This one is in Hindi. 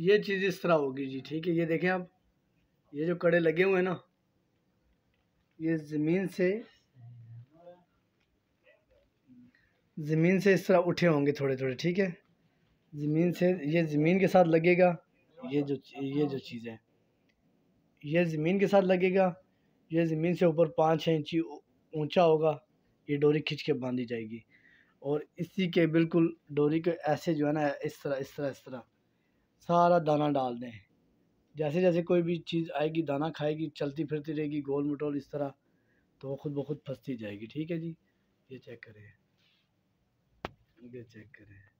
ये चीज़ इस तरह होगी जी ठीक है ये देखें आप ये जो कड़े लगे हुए हैं ना ये ज़मीन से ज़मीन से इस तरह उठे होंगे थोड़े थोड़े ठीक है ज़मीन से ये ज़मीन के साथ लगेगा ये जो ये जो चीज़ है ये ज़मीन के साथ लगेगा ये ज़मीन से ऊपर पाँच इंची ऊंचा होगा ये डोरी खींच के बांधी जाएगी और इसी के बिल्कुल डोरी के ऐसे जो है ना इस तरह इस तरह इस तरह सारा दाना डाल दें जैसे जैसे कोई भी चीज़ आएगी दाना खाएगी चलती फिरती रहेगी गोल मटोल इस तरह तो वो खुद ब खुद फंसती जाएगी ठीक है जी ये चेक करें ये चेक करें